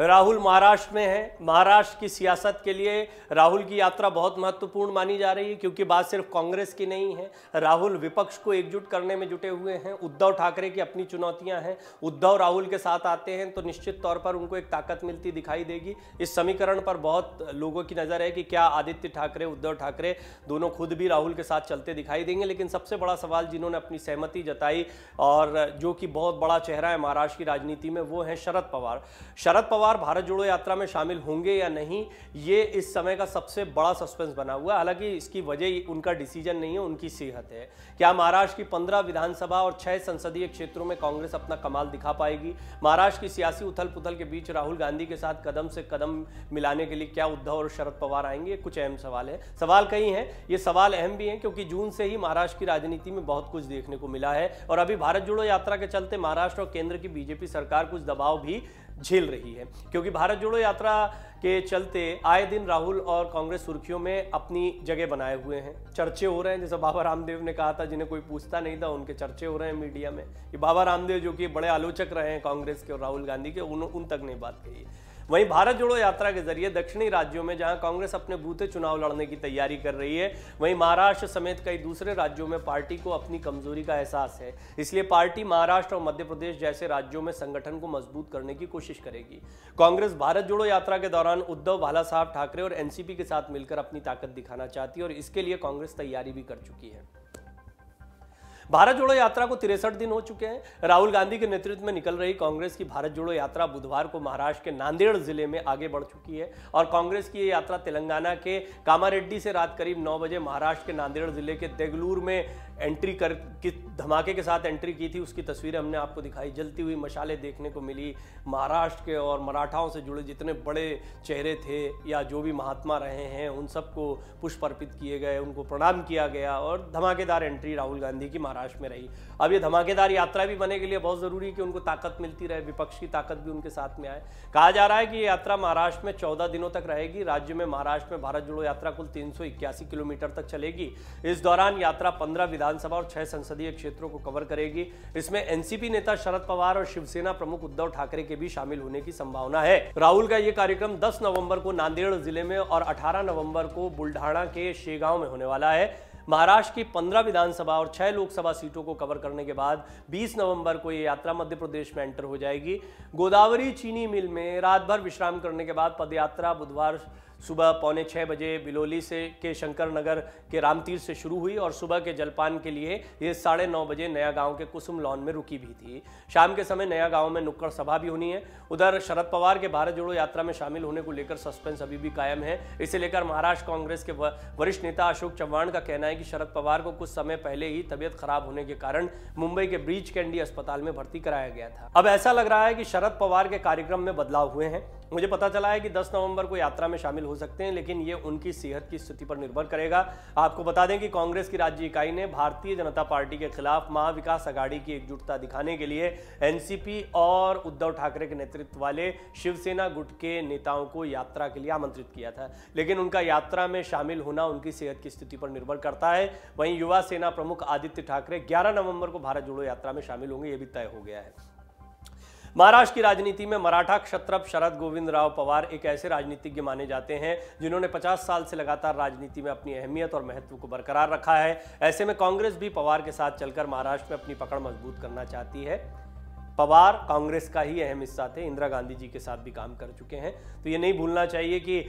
राहुल महाराष्ट्र में है महाराष्ट्र की सियासत के लिए राहुल की यात्रा बहुत महत्वपूर्ण मानी जा रही है क्योंकि बात सिर्फ कांग्रेस की नहीं है राहुल विपक्ष को एकजुट करने में जुटे हुए हैं उद्धव ठाकरे की अपनी चुनौतियां हैं उद्धव राहुल के साथ आते हैं तो निश्चित तौर पर उनको एक ताकत मिलती दिखाई देगी इस समीकरण पर बहुत लोगों की नज़र है कि क्या आदित्य ठाकरे उद्धव ठाकरे दोनों खुद भी राहुल के साथ चलते दिखाई देंगे लेकिन सबसे बड़ा सवाल जिन्होंने अपनी सहमति जताई और जो कि बहुत बड़ा चेहरा है महाराष्ट्र की राजनीति में वो है शरद पवार शरद पवार सवार भारत जोड़ो यात्रा में शामिल होंगे या नहीं ये इस समय का सबसे बड़ा सस्पेंस बना हुआ है हालांकि इसकी वजह उनका डिसीजन नहीं है उनकी सेहत है क्या महाराष्ट्र की पंद्रह विधानसभा और छह संसदीय क्षेत्रों में कांग्रेस अपना कमाल दिखा पाएगी महाराष्ट्र की सियासी उथल पुथल के बीच राहुल गांधी के साथ कदम से कदम मिलाने के लिए क्या उद्धव और शरद पवार आएंगे कुछ अहम सवाल है सवाल कई हैं ये सवाल अहम भी हैं क्योंकि जून से ही महाराष्ट्र की राजनीति में बहुत कुछ देखने को मिला है और अभी भारत जोड़ो यात्रा के चलते महाराष्ट्र और केंद्र की बीजेपी सरकार कुछ दबाव भी झेल रही है क्योंकि भारत जोड़ो यात्रा के चलते आए दिन राहुल और कांग्रेस सुर्खियों में अपनी जगह बनाए हुए हैं चर्चे हो रहे हैं जैसे बाबा रामदेव ने कहा था जिन्हें कोई पूछता नहीं था उनके चर्चे हो रहे हैं मीडिया में कि बाबा रामदेव जो कि बड़े आलोचक रहे हैं कांग्रेस के और राहुल गांधी के उन, उन तक नहीं बात कही वहीं भारत जोड़ो यात्रा के जरिए दक्षिणी राज्यों में जहां कांग्रेस अपने बूते चुनाव लड़ने की तैयारी कर रही है वहीं महाराष्ट्र समेत कई दूसरे राज्यों में पार्टी को अपनी कमजोरी का एहसास है इसलिए पार्टी महाराष्ट्र और मध्य प्रदेश जैसे राज्यों में संगठन को मजबूत करने की कोशिश करेगी कांग्रेस भारत जोड़ो यात्रा के दौरान उद्धव बाला साहब ठाकरे और एनसीपी के साथ मिलकर अपनी ताकत दिखाना चाहती है और इसके लिए कांग्रेस तैयारी भी कर चुकी है भारत जोड़ो यात्रा को तिरसठ दिन हो चुके हैं राहुल गांधी के नेतृत्व में निकल रही कांग्रेस की भारत जोड़ो यात्रा बुधवार को महाराष्ट्र के नांदेड़ जिले में आगे बढ़ चुकी है और कांग्रेस की ये यात्रा तेलंगाना के कामारेड्डी से रात करीब नौ बजे महाराष्ट्र के नांदेड़ जिले के देगलूर में एंट्री कर किस धमाके के साथ एंट्री की थी उसकी तस्वीरें हमने आपको दिखाई जलती हुई मशाले देखने को मिली महाराष्ट्र के और मराठाओं से जुड़े जितने बड़े चेहरे थे या जो भी महात्मा रहे हैं उन सबको पुष्प अर्पित किए गए उनको प्रणाम किया गया और धमाकेदार एंट्री राहुल गांधी की महाराष्ट्र में रही अब ये धमाकेदार यात्रा भी बने के लिए बहुत ज़रूरी है कि उनको ताकत मिलती रहे विपक्ष की ताकत भी उनके साथ में आए कहा जा रहा है कि ये यात्रा महाराष्ट्र में चौदह दिनों तक रहेगी राज्य में महाराष्ट्र में भारत जोड़ो यात्रा कुल तीन किलोमीटर तक चलेगी इस दौरान यात्रा पंद्रह विधान विधानसभा और छह संसदीय क्षेत्रों को कवर करेगी इसमें एनसीपी नेता शरद पवार और शिवसेना प्रमुख उद्धव ठाकरे के भी शामिल होने की संभावना है राहुल का ये कार्यक्रम दस नवम्बर को नांदेड़ जिले में और अठारह नवम्बर को बुल्ढाणा के शेगांव में होने वाला है महाराष्ट्र की 15 विधानसभा और 6 लोकसभा सीटों को कवर करने के बाद 20 नवंबर को ये यात्रा मध्य प्रदेश में एंटर हो जाएगी गोदावरी चीनी मिल में रात भर विश्राम करने के बाद पदयात्रा बुधवार सुबह पौने छः बजे बिलोली से के शंकर नगर के रामतीर से शुरू हुई और सुबह के जलपान के लिए ये साढ़े नौ बजे नया गांव के कुसुम लॉन में रुकी भी थी शाम के समय नया गांव में नुक्कड़ सभा भी होनी है उधर शरद पवार के भारत जोड़ो यात्रा में शामिल होने को लेकर सस्पेंस अभी भी कायम है इसे लेकर महाराष्ट्र कांग्रेस के वरिष्ठ नेता अशोक चव्हाण का कहना है कि शरद पवार को कुछ समय पहले ही तबियत खराब होने के कारण मुंबई के ब्रीच कैंडी अस्पताल में भर्ती कराया गया था अब ऐसा लग रहा है कि शरद पवार के कार्यक्रम में बदलाव हुए हैं मुझे पता चला है कि 10 नवंबर को यात्रा में शामिल हो सकते हैं लेकिन ये उनकी सेहत की स्थिति पर निर्भर करेगा आपको बता दें कि कांग्रेस की राज्य इकाई ने भारतीय जनता पार्टी के खिलाफ महाविकास अघाड़ी की एकजुटता दिखाने के लिए एनसीपी और उद्धव ठाकरे के नेतृत्व वाले शिवसेना गुट के नेताओं को यात्रा के लिए आमंत्रित किया था लेकिन उनका यात्रा में शामिल होना उनकी सेहत की स्थिति पर निर्भर करता है वहीं युवा सेना प्रमुख आदित्य ठाकरे ग्यारह नवंबर को भारत जोड़ो यात्रा में शामिल होंगे ये भी तय हो गया है महाराष्ट्र की राजनीति में मराठा क्षत्रप शरद गोविंद राव पवार एक ऐसे राजनीतिज्ञ माने जाते हैं जिन्होंने 50 साल से लगातार राजनीति में अपनी अहमियत और महत्व को बरकरार रखा है ऐसे में कांग्रेस भी पवार के साथ चलकर महाराष्ट्र में अपनी पकड़ मजबूत करना चाहती है पवार कांग्रेस का ही अहम हिस्सा थे इंदिरा गांधी जी के साथ भी काम कर चुके हैं तो ये नहीं भूलना चाहिए कि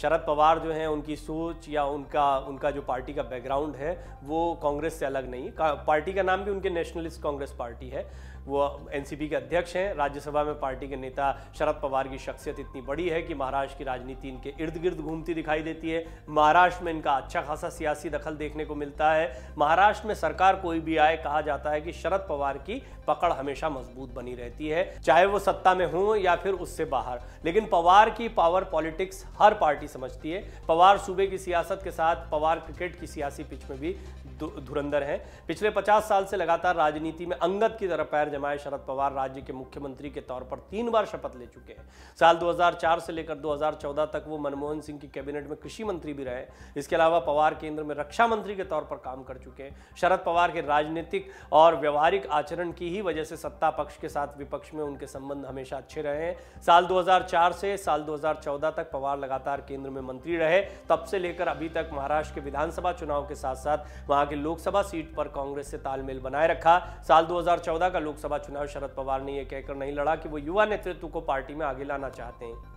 शरद पवार जो हैं उनकी सोच या उनका उनका जो पार्टी का बैकग्राउंड है वो कांग्रेस से अलग नहीं पार्टी का नाम भी उनके नेशनलिस्ट कांग्रेस पार्टी है वो एनसीपी के अध्यक्ष हैं राज्यसभा में पार्टी के नेता शरद पवार की शख्सियत इतनी बड़ी है कि महाराष्ट्र की राजनीति इनके इर्द गिर्द घूमती दिखाई देती है महाराष्ट्र में इनका अच्छा खासा सियासी दखल देखने को मिलता है महाराष्ट्र में सरकार कोई भी आए कहा जाता है कि शरद पवार की पकड़ हमेशा मजबूत बनी रहती है चाहे वो सत्ता में हों या फिर उससे बाहर लेकिन पवार की पावर पॉलिटिक्स हर पार्टी समझती है पवार सूबे की सियासत के साथ पवार क्रिकेट की सियासी पिच में भी धुरंधर हैं पिछले पचास साल से लगातार राजनीति में अंगत की तरह पैर जमाए शरद पवार राज्य के मुख्यमंत्री के तौर पर तीन बार शपथ ले चुके हैं साल 2004 से लेकर 2014 तक वो मनमोहन सिंह की कैबिनेट में कृषि मंत्री भी रहे इसके अलावा पवार केंद्र में रक्षा मंत्री के तौर पर काम कर चुके हैं शरद पवार के राजनीतिक और व्यवहारिक आचरण की ही वजह से सत्ता पक्ष के साथ विपक्ष में उनके संबंध हमेशा अच्छे रहे हैं साल दो से साल दो तक पवार लगातार केंद्र में मंत्री रहे तब से लेकर अभी तक महाराष्ट्र के विधानसभा चुनाव के साथ साथ वहां के लोकसभा सीट पर कांग्रेस से तालमेल बनाए रखा साल 2014 का लोकसभा लोकसभा चुनाव शरद पवार ने यह कहकर नहीं लड़ा कि वो युवा नेतृत्व को पार्टी में आगे लाना चाहते हैं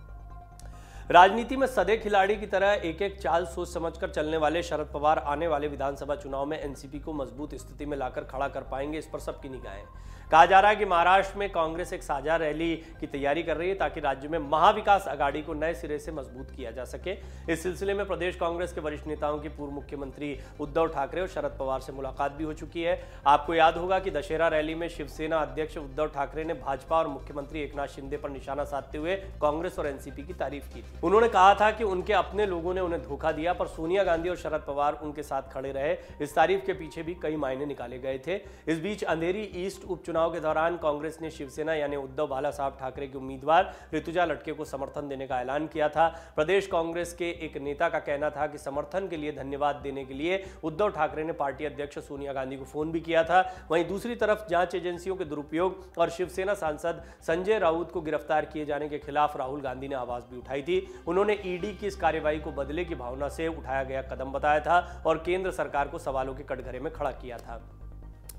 राजनीति में सदे खिलाड़ी की तरह एक एक चाल सोच समझकर चलने वाले शरद पवार आने वाले विधानसभा चुनाव में एनसीपी को मजबूत स्थिति में लाकर खड़ा कर पाएंगे इस पर सबकी निगाहें कहा जा रहा है कि महाराष्ट्र में कांग्रेस एक साझा रैली की तैयारी कर रही है ताकि राज्य में महाविकास अगाड़ी को नए सिरे से मजबूत किया जा सके इस सिलसिले में प्रदेश कांग्रेस के वरिष्ठ नेताओं की पूर्व मुख्यमंत्री उद्धव ठाकरे और शरद पवार से मुलाकात भी हो चुकी है आपको याद होगा कि दशहरा रैली में शिवसेना अध्यक्ष उद्धव ठाकरे ने भाजपा और मुख्यमंत्री एक शिंदे पर निशाना साधते हुए कांग्रेस और एनसीपी की तारीफ की थी उन्होंने कहा था कि उनके अपने लोगों ने उन्हें धोखा दिया पर सोनिया गांधी और शरद पवार उनके साथ खड़े रहे इस तारीफ के पीछे भी कई मायने निकाले गए थे इस बीच अंधेरी ईस्ट उपचुनाव चुनाव के दौरान कांग्रेस ने शिवसेना यानी उद्धव बाला साहब ठाकरे के उम्मीदवार ऋतुजा लटके को समर्थन देने का ऐलान किया था प्रदेश कांग्रेस के एक नेता का कहना था कि समर्थन के लिए धन्यवाद देने के लिए उद्धव ठाकरे ने पार्टी अध्यक्ष सोनिया गांधी को फोन भी किया था वहीं दूसरी तरफ जांच एजेंसियों के दुरुपयोग और शिवसेना सांसद संजय राउत को गिरफ्तार किए जाने के खिलाफ राहुल गांधी ने आवाज भी उठाई थी उन्होंने ईडी की इस कार्यवाही को बदले की भावना से उठाया गया कदम बताया था और केंद्र सरकार को सवालों के कटघरे में खड़ा किया था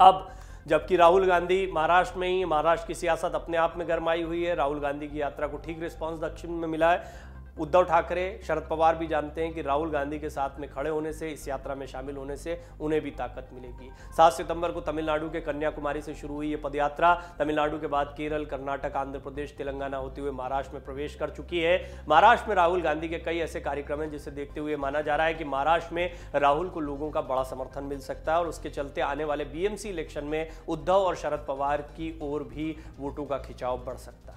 अब जबकि राहुल गांधी महाराष्ट्र में ही महाराष्ट्र की सियासत अपने आप में गर्माई हुई है राहुल गांधी की यात्रा को ठीक रिस्पांस दक्षिण में मिला है उद्धव ठाकरे शरद पवार भी जानते हैं कि राहुल गांधी के साथ में खड़े होने से इस यात्रा में शामिल होने से उन्हें भी ताकत मिलेगी सात सितंबर को तमिलनाडु के कन्याकुमारी से शुरू हुई ये पदयात्रा तमिलनाडु के बाद केरल कर्नाटक आंध्र प्रदेश तेलंगाना होते हुए महाराष्ट्र में प्रवेश कर चुकी है महाराष्ट्र में राहुल गांधी के कई ऐसे कार्यक्रम हैं जिसे देखते हुए माना जा रहा है कि महाराष्ट्र में राहुल को लोगों का बड़ा समर्थन मिल सकता है और उसके चलते आने वाले बीएमसी इलेक्शन में उद्धव और शरद पवार की ओर भी वोटों का खिंचाव बढ़ सकता है